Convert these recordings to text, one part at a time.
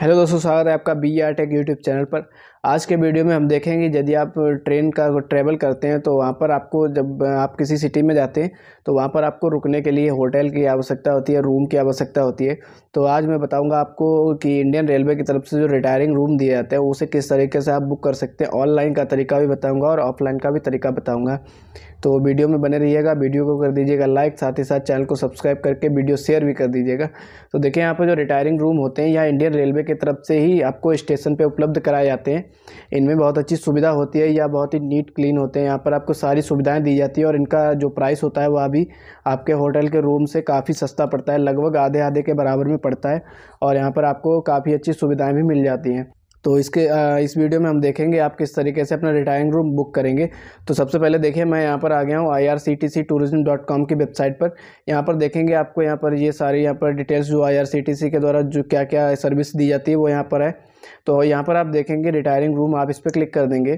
hello दोस्तों स्वागत है आपका B R tech YouTube channel पर आज के वीडियो में हम देखेंगे यदि आप ट्रेन का ट्रैवल करते हैं तो वहाँ पर आपको जब आप किसी सिटी में जाते हैं तो वहाँ पर आपको रुकने के लिए होटल की आवश्यकता होती है रूम की आवश्यकता होती है तो आज मैं बताऊँगा आपको कि इंडियन रेलवे की तरफ से जो रिटायरिंग रूम दिया जाता है उसे किस तरीके से आप बुक कर सकते हैं ऑनलाइन का तरीका भी बताऊँगा और ऑफलाइन का भी तरीका बताऊँगा तो वीडियो में बने रहिएगा वीडियो को कर दीजिएगा लाइक साथ ही साथ चैनल को सब्सक्राइब करके वीडियो शेयर भी कर दीजिएगा तो देखिए यहाँ पर जो रिटायरिंग रूम होते हैं या इंडियन रेलवे की तरफ से ही आपको स्टेशन पर उपलब्ध कराए जाते हैं इनमें बहुत अच्छी सुविधा होती है या बहुत ही नीट क्लीन होते हैं यहाँ पर आपको सारी सुविधाएं दी जाती है और इनका जो प्राइस होता है वह भी आपके होटल के रूम से काफ़ी सस्ता पड़ता है लगभग आधे आधे के बराबर में पड़ता है और यहाँ पर आपको काफ़ी अच्छी सुविधाएँ भी मिल जाती हैं तो इसके इस वीडियो में हम देखेंगे आप किस तरीके से अपना रिटायरिंग रूम बुक करेंगे तो सबसे पहले देखिए मैं यहाँ पर आ गया हूँ I R C T C tourism dot com की वेबसाइट पर यहाँ पर देखेंगे आपको यहाँ पर ये यह सारी यहाँ पर डिटेल्स जो आई आर सी टी सी के द्वारा जो क्या क्या सर्विस दी जाती है वो यहाँ पर है तो यहाँ पर आप देखेंगे रिटायरिंग रूम आप इस पर क्लिक कर देंगे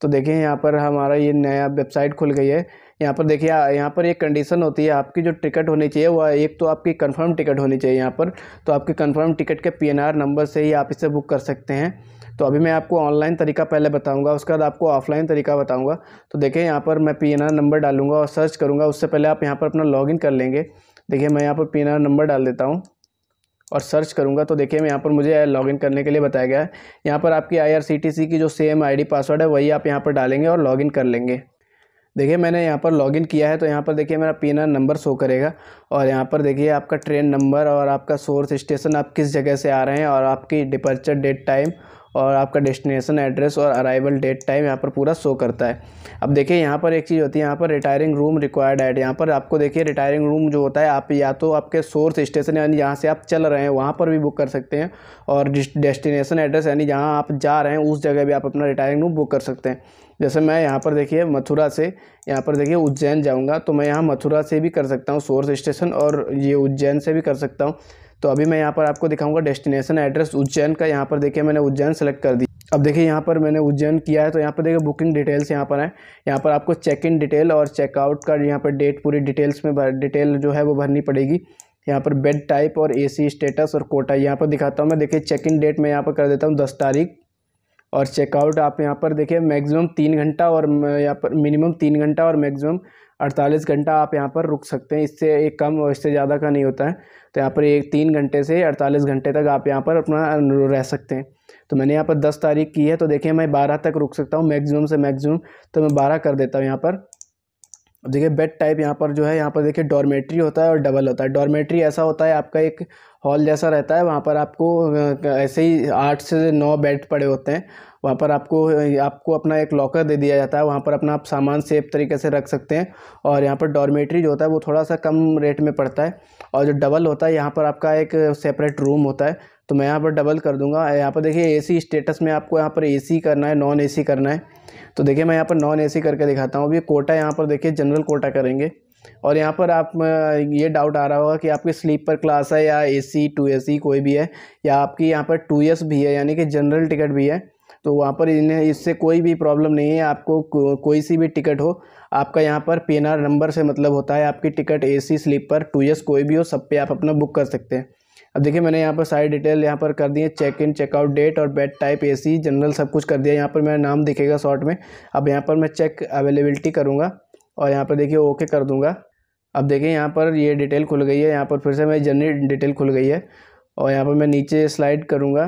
तो देखिए यहाँ पर हमारा ये नया वेबसाइट खुल गई है यहाँ पर देखिए यहाँ पर एक कंडीशन होती है आपकी जो टिकट होनी चाहिए वह एक तो आपकी कंफर्म टिकट होनी चाहिए यहाँ पर तो आपकी कंफर्म टिकट के पीएनआर नंबर से ही आप इसे बुक कर सकते हैं तो अभी मैं आपको ऑनलाइन तरीका पहले बताऊंगा उसके बाद आपको ऑफलाइन तरीका बताऊँगा तो देखिए यहाँ पर मैं पी नंबर डालूंगा और सर्च करूँगा उससे पहले आप यहाँ पर अपना लॉग कर लेंगे देखिए मैं यहाँ पर पी नंबर डाल देता हूँ और सर्च करूँगा तो देखिए मैं यहाँ पर मुझे लॉगिन करने के लिए बताया गया है यहाँ पर आपकी आईआरसीटीसी की जो सेम आईडी पासवर्ड है वही आप यहाँ पर डालेंगे और लॉगिन कर लेंगे देखिए मैंने यहाँ पर लॉगिन किया है तो यहाँ पर देखिए मेरा पी नंबर शो करेगा और यहाँ पर देखिए आपका ट्रेन नंबर और आपका सोर्स स्टेशन आप किस जगह से आ रहे हैं और आपकी डिपर्चर डेट टाइम और आपका डेस्टिनेशन एड्रेस और अराइवल डेट टाइम यहाँ पर पूरा शो करता है अब देखिए यहाँ पर एक चीज़ होती है यहाँ पर रिटायरिंग रूम रिक्वायर्ड एड यहाँ पर आपको देखिए रिटायरिंग रूम जो होता है आप या तो आपके सोर्स स्टेशन यानी जहाँ से आप चल रहे हैं वहाँ पर भी बुक कर सकते हैं और डेस्टिनेशन एड्रेस यानी जहाँ आप जा रहे हैं उस जगह भी आप अपना रिटायरिंग रूम बुक कर सकते हैं जैसे मैं यहाँ पर देखिए मथुरा से यहाँ पर देखिए उज्जैन जाऊँगा तो मैं यहाँ मथुरा से भी कर सकता हूँ सोर्स स्टेशन और ये उज्जैन से भी कर सकता हूँ तो अभी मैं यहाँ पर आपको दिखाऊंगा डेस्टिनेशन एड्रेस उज्जैन का यहाँ पर देखिए मैंने उज्जैन सेलेक्ट कर दी अब देखिए यहाँ पर मैंने उज्जैन किया है तो यहाँ पर देखिए बुकिंग डिटेल्स यहाँ पर है यहाँ पर आपको चेक इन डिटेल और चेकआउट का यहाँ पर डेट पूरी डिटेल्स में डिटेल जो है वो भरनी पड़ेगी यहाँ पर बेड टाइप और ए स्टेटस और कोटा यहाँ पर दिखाता हूँ मैं देखिए चेक इन डेट मैं यहाँ पर कर देता हूँ दस तारीख और चेकआउट आप यहाँ पर देखिए मैक्सिमम तीन घंटा और यहाँ पर मिनिमम तीन घंटा और मैक्सिमम अड़तालीस घंटा आप यहाँ पर रुक सकते हैं इससे एक कम और इससे ज़्यादा का नहीं होता है तो यहाँ पर एक तीन घंटे से अड़तालीस घंटे तक आप यहाँ पर अपना रह सकते हैं तो मैंने यहाँ पर दस तारीख की है तो देखिए मैं बारह तक रुक सकता हूँ मैक्सिमम से मैक्सिमम तो मैं बारह कर देता हूँ यहाँ पर अब देखिए बेड टाइप यहाँ पर जो है यहाँ पर देखिए डॉर्मेट्री होता है और डबल होता है डॉर्मेट्री ऐसा होता है आपका एक हॉल जैसा रहता है वहाँ पर आपको ऐसे ही आठ से नौ बेड पड़े होते हैं वहाँ पर आपको आपको अपना एक लॉकर दे दिया जाता है वहाँ पर अपना आप सामान सेफ तरीके से रख सकते हैं और यहाँ पर डॉर्मेट्री जो होता है वो थोड़ा सा कम रेट में पड़ता है और जो डबल होता है यहाँ पर आपका एक सेपरेट रूम होता है तो मैं यहाँ पर डबल कर दूँगा यहाँ पर देखिए ए स्टेटस में आपको यहाँ पर ए करना है नॉन ए करना है तो देखिए मैं यहाँ पर नॉन ए करके दिखाता हूँ अभी कोटा यहाँ पर देखिए जनरल कोटा करेंगे और यहाँ पर आप ये डाउट आ रहा होगा कि आपकी स्लीपर क्लास है या एसी टू एसी कोई भी है या आपकी यहाँ पर टू एस भी है यानी कि जनरल टिकट भी है तो वहाँ पर इन्हें इससे कोई भी प्रॉब्लम नहीं है आपको को, कोई सी भी टिकट हो आपका यहाँ पर पी नंबर से मतलब होता है आपकी ticket A C sleeper two S कोई भी हो सब पे आप अपना बुक कर सकते हैं अब देखिए मैंने यहाँ पर सारी डिटेल यहाँ पर कर दी है चेक इन चेकआउट डेट और बेड टाइप एसी जनरल सब कुछ कर दिया यहाँ पर मेरा नाम दिखेगा शॉर्ट में अब यहाँ पर मैं चेक अवेलेबिलिटी करूँगा और यहाँ पर देखिए ओके कर दूँगा अब देखिए यहाँ पर ये डिटेल खुल गई है यहाँ पर फिर से मेरी जर्नी डिटेल खुल गई है और यहाँ पर मैं नीचे स्लाइड करूँगा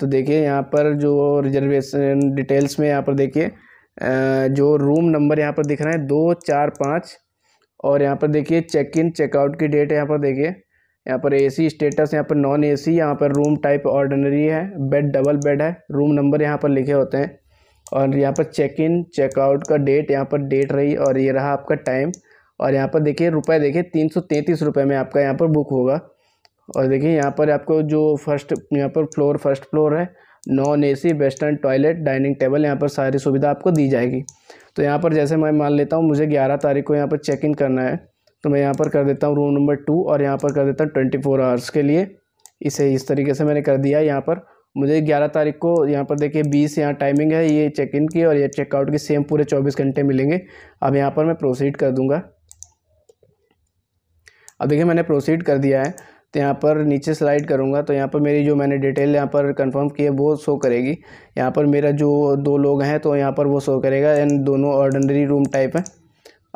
तो देखिए यहाँ पर जो रिजर्वेशन डिटेल्स में यहाँ पर देखिए जो रूम नंबर यहाँ पर दिख रहा है दो चार पाँच और यहाँ पर देखिए चेक इन चेकआउट की डेट यहाँ पर देखिए यहाँ पर एसी स्टेटस यहाँ पर नॉन एसी यहाँ पर रूम टाइप ऑर्डनरी है बेड डबल बेड है रूम नंबर यहाँ पर लिखे होते हैं और यहाँ पर चेक इन चेकआउट का डेट यहाँ पर डेट रही और ये रहा आपका टाइम और यहाँ पर देखिए रुपए देखिए तीन सौ तैंतीस रुपये में आपका यहाँ पर बुक होगा और देखिए यहाँ पर आपको जो फर्स्ट यहाँ पर फ्लोर फर्स्ट फ्लोर है non AC western toilet dining table यहाँ पर सारी सुविधा आपको दी जाएगी तो यहाँ पर जैसे मैं मान लेता हूँ मुझे ग्यारह तारीख को यहाँ पर चेक इन करना है तो मैं यहाँ पर कर देता हूँ रूम नंबर टू और यहाँ पर कर देता हूँ ट्वेंटी फोर आवर्स के लिए इसे इस तरीके से मैंने कर दिया यहाँ पर मुझे ग्यारह तारीख को यहाँ पर देखिए बीस यहाँ टाइमिंग है ये चेक इन की और ये चेकआउट की सेम पूरे चौबीस घंटे मिलेंगे अब यहाँ पर मैं प्रोसीड कर दूँगा अब देखिए मैंने प्रोसीड कर दिया है तो यहाँ पर नीचे स्लाइड करूँगा तो यहाँ पर मेरी जो मैंने डिटेल यहाँ पर कंफर्म की है वो शो करेगी यहाँ पर मेरा जो दो लोग हैं तो यहाँ पर वो शो करेगा एन दोनों ऑर्डनरी रूम टाइप है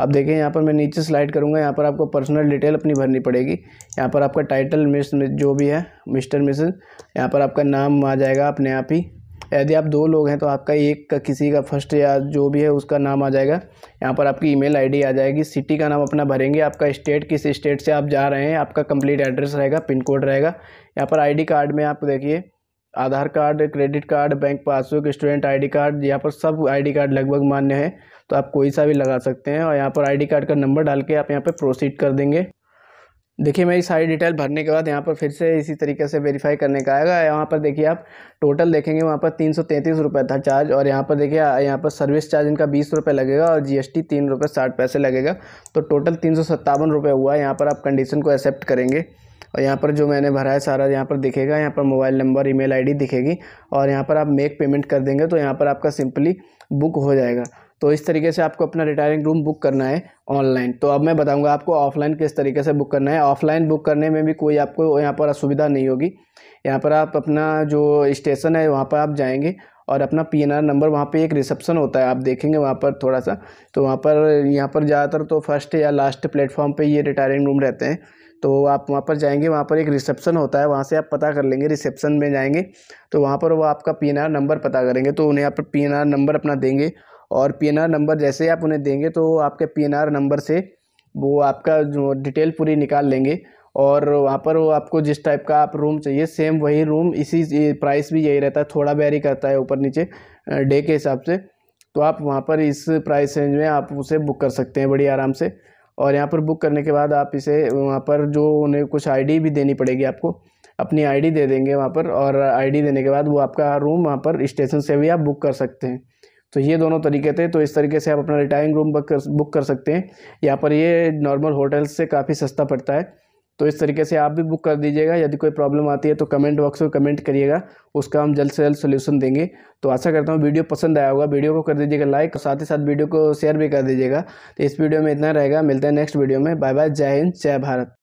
अब देखें यहाँ पर मैं नीचे स्लाइड करूँगा यहाँ पर आपको पर्सनल डिटेल अपनी भरनी पड़ेगी यहाँ पर आपका टाइटल मिस जो भी है मिस्टर मिसेज यहाँ पर आपका नाम आ जाएगा अपने आप ही यदि आप दो लोग हैं तो आपका एक का किसी का फर्स्ट या जो भी है उसका नाम आ जाएगा यहाँ पर आपकी ईमेल आईडी आ जाएगी सिटी का नाम अपना भरेंगे आपका स्टेट किस स्टेट से आप जा रहे हैं आपका कंप्लीट एड्रेस रहेगा पिन कोड रहेगा यहाँ पर आई कार्ड में आप देखिए Aadhaar card credit card bank passbook student I card यहाँ पर सब आई कार्ड लगभग मान्य है तो आप कोई सा भी लगा सकते हैं और यहाँ पर आई कार्ड का नंबर डाल के आप यहाँ पर प्रोसीड कर देंगे देखिए मेरी सारी डिटेल भरने के बाद यहाँ पर फिर से इसी तरीके से वेरीफाई करने का आएगा यहाँ पर देखिए आप टोटल देखेंगे वहाँ पर तीन सौ तैंतीस रुपये था चार्ज और यहाँ पर देखिए यहाँ पर सर्विस चार्ज इनका बीस रुपये लगेगा और जीएसटी तीन रुपये साठ पैसे लगेगा तो टोटल तीन सौ सत्तावन रुपये हुआ यहाँ पर आप कंडीशन को एक्सेप्ट करेंगे और यहाँ पर जो मैंने भरा है सारा यहाँ पर दिखेगा यहाँ पर मोबाइल नंबर ईमेल आईडी दिखेगी और यहाँ पर आप मेक पेमेंट कर देंगे तो यहाँ पर आपका सिंपली बुक हो जाएगा तो इस तरीके से आपको अपना रिटायरिंग रूम बुक करना है ऑनलाइन तो अब मैं बताऊंगा आपको ऑफलाइन किस तरीके से बुक करना है ऑफलाइन बुक करने में भी कोई आपको यहाँ पर असुविधा नहीं होगी यहाँ पर आप अपना जो स्टेशन है वहाँ पर आप जाएंगे और अपना पी नंबर वहाँ पे एक रिसेप्शन होता है आप देखेंगे वहाँ पर थोड़ा सा तो वहाँ पर यहाँ पर ज़्यादातर तो फर्स्ट या लास्ट प्लेटफॉर्म पर ये रिटायरिंग रूम रहते हैं तो आप वहाँ पर जाएंगे वहाँ पर एक रिसेप्शन होता है वहाँ से आप पता कर लेंगे रिसेप्शन में जाएंगे तो वहाँ पर वो आपका पी नंबर पता करेंगे तो उन्हें यहाँ पर पी नंबर अपना देंगे और पीएनआर नंबर जैसे आप उन्हें देंगे तो आपके पीएनआर नंबर से वो आपका जो डिटेल पूरी निकाल लेंगे और वहाँ पर वो आपको जिस टाइप का आप रूम चाहिए सेम वही रूम इसी प्राइस भी यही रहता है थोड़ा बैरी करता है ऊपर नीचे डे के हिसाब से तो आप वहाँ पर इस प्राइस रेंज में आप उसे बुक कर सकते हैं बड़ी आराम से और यहाँ पर बुक करने के बाद आप इसे वहाँ पर जो उन्हें कुछ आईडी भी देनी पड़ेगी आपको अपनी आईडी दे देंगे वहाँ पर और आईडी देने के बाद वो आपका रूम वहाँ पर स्टेशन से भी आप बुक कर सकते हैं तो ये दोनों तरीके थे तो इस तरीके से आप अपना रिटायरिंग रूम बुक कर बुक कर सकते हैं यहाँ पर ये नॉर्मल होटल से काफ़ी सस्ता पड़ता है तो इस तरीके से आप भी बुक कर दीजिएगा यदि कोई प्रॉब्लम आती है तो कमेंट बॉक्स में कमेंट करिएगा उसका हम जल्द से जल्द सोल्यूशन देंगे तो आशा करता हूँ वीडियो पसंद आया होगा वीडियो को कर दीजिएगा लाइक साथ ही साथ वीडियो को शेयर भी कर दीजिएगा तो इस वीडियो में इतना रहेगा मिलते हैं नेक्स्ट वीडियो में बाय बाय जय हिंद जय भारत